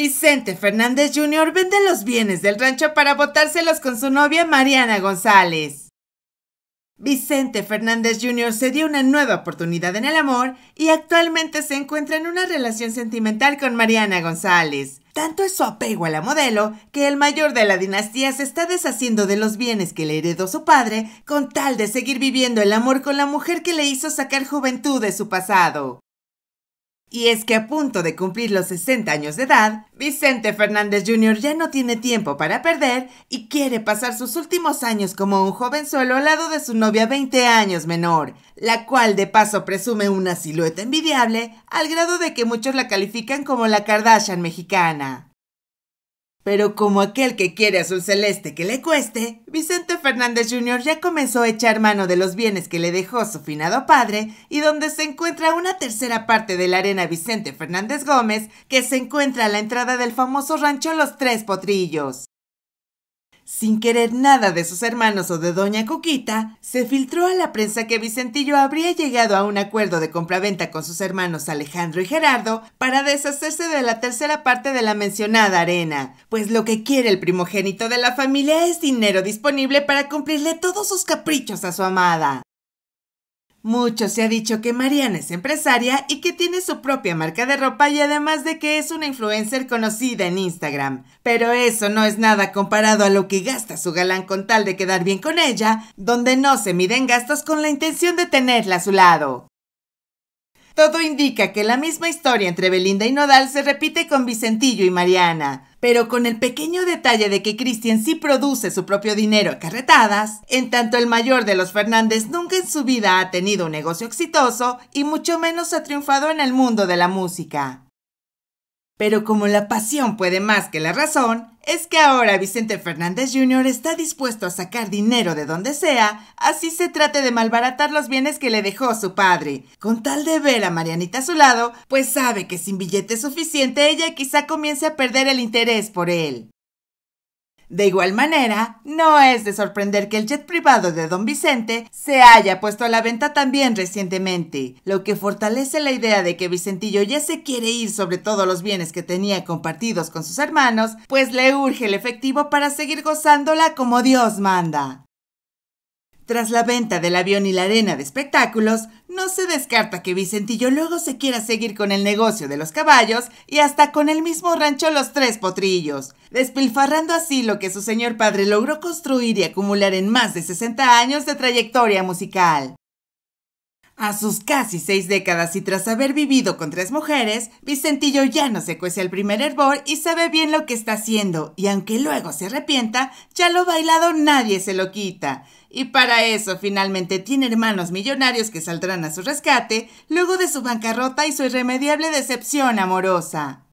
Vicente Fernández Jr. vende los bienes del rancho para botárselos con su novia Mariana González. Vicente Fernández Jr. se dio una nueva oportunidad en el amor y actualmente se encuentra en una relación sentimental con Mariana González. Tanto es su apego a la modelo que el mayor de la dinastía se está deshaciendo de los bienes que le heredó su padre con tal de seguir viviendo el amor con la mujer que le hizo sacar juventud de su pasado. Y es que a punto de cumplir los 60 años de edad, Vicente Fernández Jr. ya no tiene tiempo para perder y quiere pasar sus últimos años como un joven solo al lado de su novia 20 años menor, la cual de paso presume una silueta envidiable al grado de que muchos la califican como la Kardashian mexicana. Pero como aquel que quiere azul celeste que le cueste, Vicente Fernández Jr. ya comenzó a echar mano de los bienes que le dejó su finado padre y donde se encuentra una tercera parte de la arena Vicente Fernández Gómez que se encuentra a la entrada del famoso rancho Los Tres Potrillos. Sin querer nada de sus hermanos o de Doña Cuquita, se filtró a la prensa que Vicentillo habría llegado a un acuerdo de compraventa con sus hermanos Alejandro y Gerardo para deshacerse de la tercera parte de la mencionada arena, pues lo que quiere el primogénito de la familia es dinero disponible para cumplirle todos sus caprichos a su amada. Mucho se ha dicho que Mariana es empresaria y que tiene su propia marca de ropa y además de que es una influencer conocida en Instagram. Pero eso no es nada comparado a lo que gasta su galán con tal de quedar bien con ella, donde no se miden gastos con la intención de tenerla a su lado. Todo indica que la misma historia entre Belinda y Nodal se repite con Vicentillo y Mariana pero con el pequeño detalle de que Christian sí produce su propio dinero a carretadas, en tanto el mayor de los Fernández nunca en su vida ha tenido un negocio exitoso y mucho menos ha triunfado en el mundo de la música. Pero como la pasión puede más que la razón, es que ahora Vicente Fernández Jr. está dispuesto a sacar dinero de donde sea, así se trate de malbaratar los bienes que le dejó su padre. Con tal de ver a Marianita a su lado, pues sabe que sin billete suficiente ella quizá comience a perder el interés por él. De igual manera, no es de sorprender que el jet privado de don Vicente se haya puesto a la venta también recientemente, lo que fortalece la idea de que Vicentillo ya se quiere ir sobre todos los bienes que tenía compartidos con sus hermanos, pues le urge el efectivo para seguir gozándola como Dios manda. Tras la venta del avión y la arena de espectáculos, no se descarta que Vicentillo luego se quiera seguir con el negocio de los caballos y hasta con el mismo rancho Los Tres Potrillos, despilfarrando así lo que su señor padre logró construir y acumular en más de 60 años de trayectoria musical. A sus casi seis décadas y tras haber vivido con tres mujeres, Vicentillo ya no se cuece al primer hervor y sabe bien lo que está haciendo, y aunque luego se arrepienta, ya lo bailado nadie se lo quita. Y para eso finalmente tiene hermanos millonarios que saldrán a su rescate luego de su bancarrota y su irremediable decepción amorosa.